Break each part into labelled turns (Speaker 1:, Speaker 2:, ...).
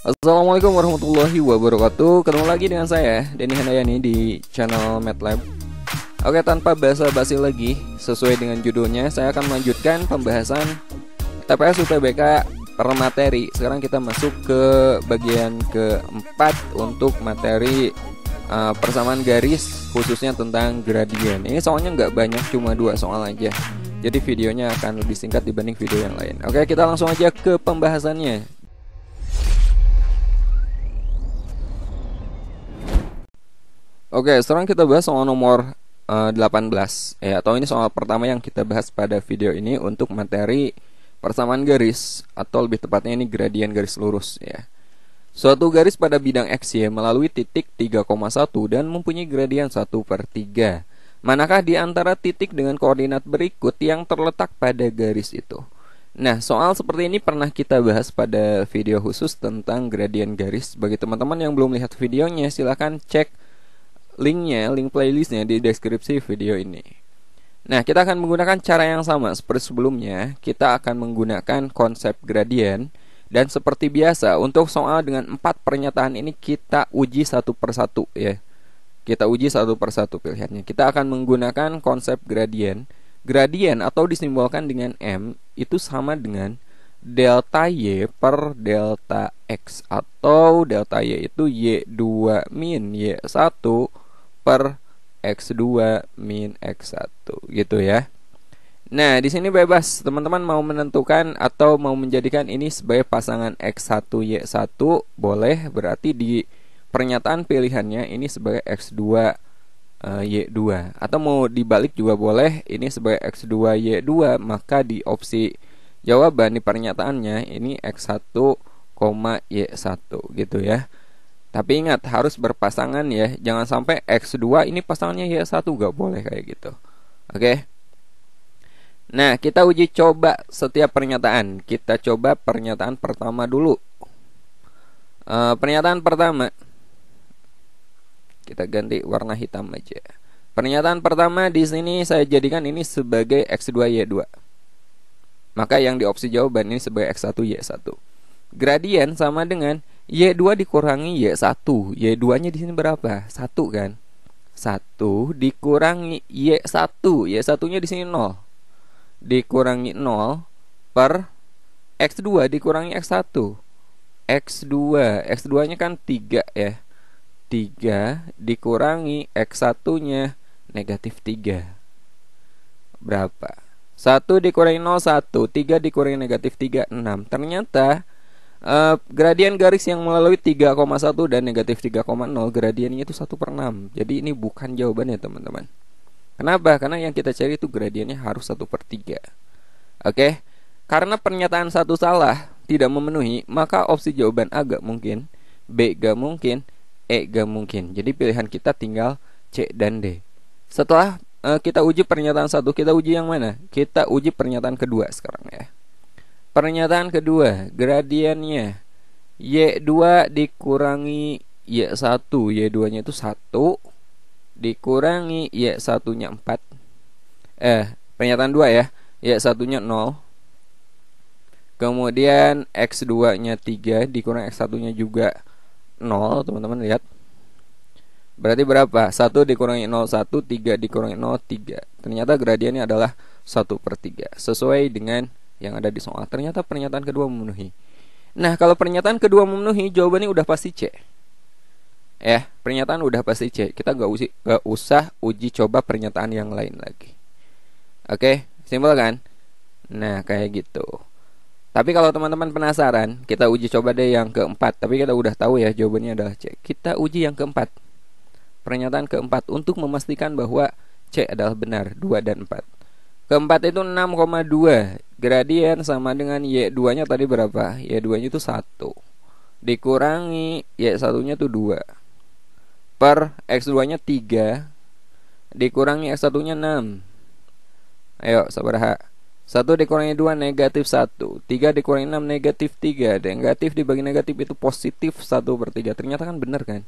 Speaker 1: Assalamualaikum warahmatullahi wabarakatuh Ketemu lagi dengan saya Denny Handayani di channel MATLAB Oke tanpa basa-basi lagi Sesuai dengan judulnya Saya akan melanjutkan pembahasan TPS UTBK per materi Sekarang kita masuk ke bagian keempat Untuk materi uh, persamaan garis Khususnya tentang gradien Ini soalnya nggak banyak cuma dua soal aja jadi videonya akan lebih singkat dibanding video yang lain Oke kita langsung aja ke pembahasannya Oke, sekarang kita bahas soal nomor uh, eh, 18 ya atau ini soal pertama yang kita bahas pada video ini untuk materi persamaan garis atau lebih tepatnya ini gradien garis lurus ya. Suatu garis pada bidang x XY ya, melalui titik 3,1 dan mempunyai gradien 1 per 3. Manakah di antara titik dengan koordinat berikut yang terletak pada garis itu? Nah, soal seperti ini pernah kita bahas pada video khusus tentang gradien garis. Bagi teman-teman yang belum lihat videonya, silahkan cek linknya, link playlistnya di deskripsi video ini. Nah, kita akan menggunakan cara yang sama seperti sebelumnya. Kita akan menggunakan konsep gradient. dan seperti biasa untuk soal dengan empat pernyataan ini kita uji satu persatu ya. Kita uji satu persatu pilihannya. Kita akan menggunakan konsep gradient. Gradient atau disimbolkan dengan M itu sama dengan delta Y per delta X atau delta Y itu Y2 min Y1 per X2 min X1 gitu ya. Nah, di sini bebas teman-teman mau menentukan atau mau menjadikan ini sebagai pasangan X1 Y1 boleh berarti di pernyataan pilihannya ini sebagai X2 eh, Y2 atau mau dibalik juga boleh ini sebagai X2 Y2 maka di opsi jawaban di pernyataannya ini X1, Y1 gitu ya. Tapi ingat harus berpasangan ya. Jangan sampai X2 ini pasangannya Y1 gak boleh kayak gitu. Oke. Nah, kita uji coba setiap pernyataan. Kita coba pernyataan pertama dulu. E, pernyataan pertama kita ganti warna hitam aja. Pernyataan pertama di sini saya jadikan ini sebagai X2Y2. Maka yang di opsi jawaban ini sebagai X1Y1. Gradien sama dengan Y2 dikurangi Y1 Y2-nya di sini berapa? 1 kan 1 dikurangi Y1 Y1-nya di sini 0 Dikurangi 0 per X2 dikurangi X1 X2 X2-nya kan 3 ya 3 dikurangi X1-nya negatif 3 Berapa? 1 dikurangi 0 1 3 dikurangi negatif 3 6 Ternyata Eh, gradien garis yang melalui 3,1 dan negatif 3,0 gradiennya itu 1 per 6 jadi ini bukan jawabannya teman-teman kenapa? karena yang kita cari itu gradiennya harus 1 per 3 oke karena pernyataan satu salah tidak memenuhi maka opsi jawaban A gak mungkin B gak mungkin E gak mungkin jadi pilihan kita tinggal C dan D setelah eh, kita uji pernyataan satu kita uji yang mana? kita uji pernyataan kedua sekarang Pernyataan kedua, gradiennya Y2 dikurangi Y1, Y2-nya itu 1 dikurangi Y1-nya 4. Eh, pernyataan 2 ya. Y1-nya 0. Kemudian X2-nya 3 dikurangi X1-nya juga 0, teman-teman lihat. Berarti berapa? 1 dikurangi 0, 1 3 dikurangi 0, 3 Ternyata gradiennya adalah 1 per 3 Sesuai dengan yang ada di soal. Ternyata pernyataan kedua memenuhi. Nah, kalau pernyataan kedua memenuhi, jawabannya udah pasti C. Ya, pernyataan udah pasti C. Kita nggak usi, gak usah uji coba pernyataan yang lain lagi. Oke, simpel kan? Nah, kayak gitu. Tapi kalau teman-teman penasaran, kita uji coba deh yang keempat. Tapi kita udah tahu ya jawabannya adalah C. Kita uji yang keempat. Pernyataan keempat untuk memastikan bahwa C adalah benar dua dan empat. Keempat itu 6,2 Gradien sama dengan Y2 nya tadi berapa? Y2 nya itu 1 Dikurangi Y1 nya itu 2 Per X2 nya 3 Dikurangi X1 nya 6 Ayo sabar H 1 dikurangi 2 negatif 1 3 dikurangi 6 negatif 3 Negatif dibagi negatif itu positif 1 per 3 Ternyata kan benar kan?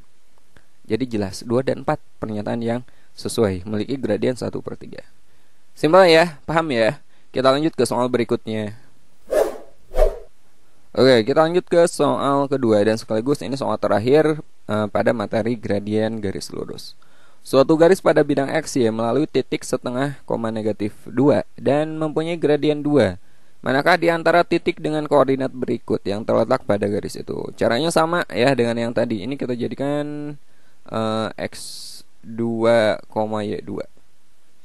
Speaker 1: Jadi jelas 2 dan 4 pernyataan yang sesuai Memiliki gradien 1 per 3 Simpel ya, paham ya? Kita lanjut ke soal berikutnya. Oke, kita lanjut ke soal kedua dan sekaligus ini soal terakhir uh, pada materi gradien garis lurus. Suatu garis pada bidang X ya melalui titik setengah koma negatif 2 dan mempunyai gradien 2. Manakah di antara titik dengan koordinat berikut yang terletak pada garis itu? Caranya sama ya dengan yang tadi. Ini kita jadikan uh, X2, Y2.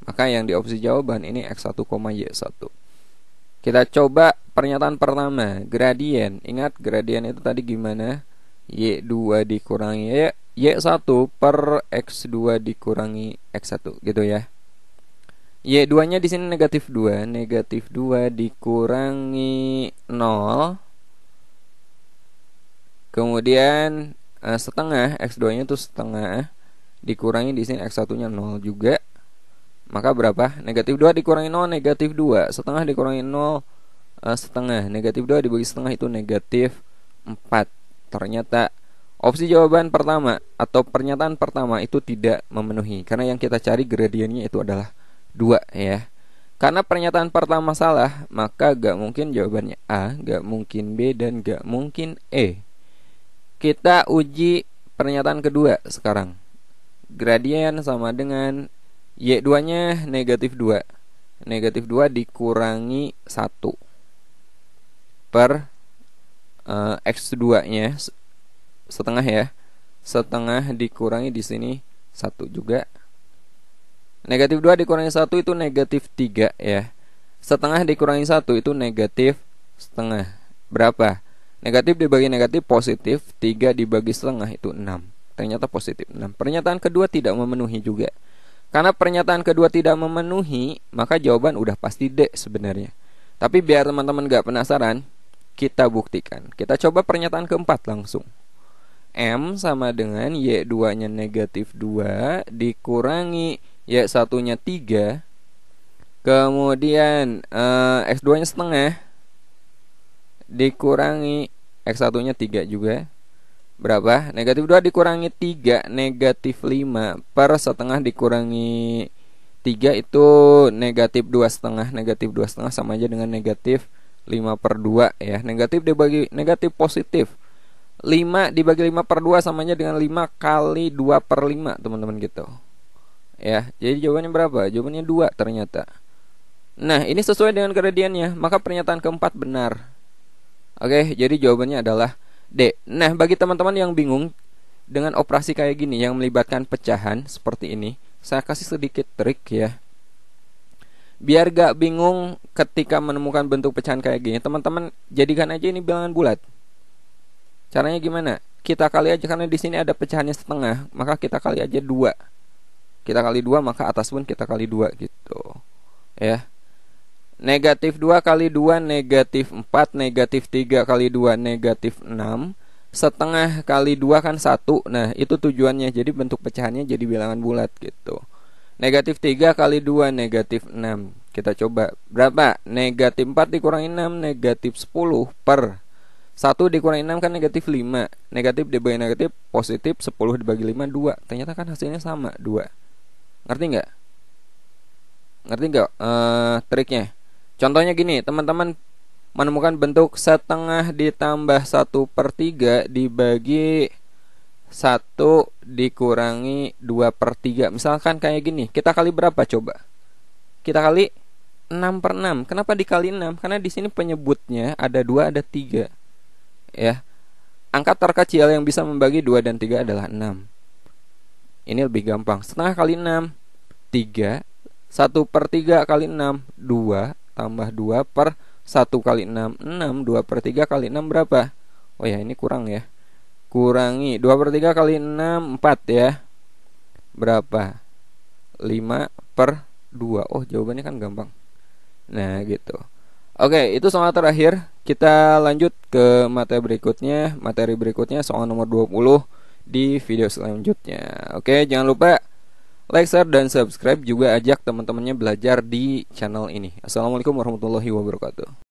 Speaker 1: Maka yang di opsi jawaban ini X1, Y1. Kita coba pernyataan pertama, gradien. Ingat gradien itu tadi gimana? Y2 dikurangi ya. Y, Y1 per X2 dikurangi X1 gitu ya. Y2-nya di sini negatif 2, negatif 2 dikurangi 0. Kemudian eh, setengah X2-nya itu setengah dikurangi di sini X1-nya 0 juga maka berapa? Negatif 2 dikurangi 0 negatif 2 Setengah dikurangi 0 eh, setengah Negatif 2 dibagi setengah itu negatif 4 Ternyata opsi jawaban pertama atau pernyataan pertama itu tidak memenuhi Karena yang kita cari gradiennya itu adalah 2 ya Karena pernyataan pertama salah Maka gak mungkin jawabannya A Gak mungkin B dan gak mungkin E Kita uji pernyataan kedua sekarang Gradien sama dengan Y2-nya negatif 2 Negatif 2 dikurangi 1 Per uh, eh, X2-nya Setengah ya Setengah dikurangi di sini 1 juga Negatif 2 dikurangi 1 itu negatif 3 ya Setengah dikurangi 1 itu negatif setengah Berapa? Negatif dibagi negatif positif 3 dibagi setengah itu 6 Ternyata positif 6 Pernyataan kedua tidak memenuhi juga karena pernyataan kedua tidak memenuhi, maka jawaban udah pasti D sebenarnya. Tapi biar teman-teman gak penasaran, kita buktikan. Kita coba pernyataan keempat langsung. M sama dengan Y2-nya negatif 2 dikurangi Y1-nya 3. Kemudian eh, X2-nya setengah dikurangi X1-nya 3 juga berapa? Negatif 2 dikurangi 3 Negatif 5 Per setengah dikurangi 3 itu negatif 2 setengah Negatif 2 setengah sama aja dengan negatif 5 per 2 ya Negatif dibagi negatif positif 5 dibagi 5 per 2 sama aja dengan 5 kali 2 per 5 teman-teman gitu ya Jadi jawabannya berapa? Jawabannya 2 ternyata Nah ini sesuai dengan gradiennya Maka pernyataan keempat benar Oke jadi jawabannya adalah D. Nah, bagi teman-teman yang bingung dengan operasi kayak gini yang melibatkan pecahan seperti ini, saya kasih sedikit trik ya. Biar gak bingung ketika menemukan bentuk pecahan kayak gini, teman-teman jadikan aja ini bilangan bulat. Caranya gimana? Kita kali aja karena di sini ada pecahannya setengah, maka kita kali aja dua. Kita kali dua maka atas pun kita kali dua gitu. Ya. Negatif 2 kali 2 negatif 4 Negatif 3 kali 2 negatif 6 Setengah kali 2 kan 1 Nah itu tujuannya Jadi bentuk pecahannya jadi bilangan bulat gitu Negatif 3 kali 2 negatif 6 Kita coba Berapa? Negatif 4 dikurangi 6 Negatif 10 per 1 dikurangi 6 kan negatif 5 Negatif dibagi negatif positif 10 dibagi 5 2 Ternyata kan hasilnya sama 2 Ngerti nggak? Ngerti nggak uh, triknya? uh, Contohnya gini, teman-teman menemukan bentuk setengah ditambah 1 per 3 dibagi 1 dikurangi 2 per 3 Misalkan kayak gini, kita kali berapa coba? Kita kali 6 per 6 Kenapa dikali 6? Karena di sini penyebutnya ada 2 ada 3 Ya, Angka terkecil yang bisa membagi 2 dan 3 adalah 6 Ini lebih gampang Setengah kali 6 3 1 per 3 kali 6 2 tambah 2 per 1 kali 6 6 2 per 3 kali 6 berapa Oh ya ini kurang ya Kurangi 2 per 3 kali 6 4 ya Berapa 5 per 2 Oh jawabannya kan gampang Nah gitu Oke itu soal terakhir Kita lanjut ke materi berikutnya Materi berikutnya soal nomor 20 Di video selanjutnya Oke jangan lupa like, share, dan subscribe. Juga ajak teman-temannya belajar di channel ini. Assalamualaikum warahmatullahi wabarakatuh.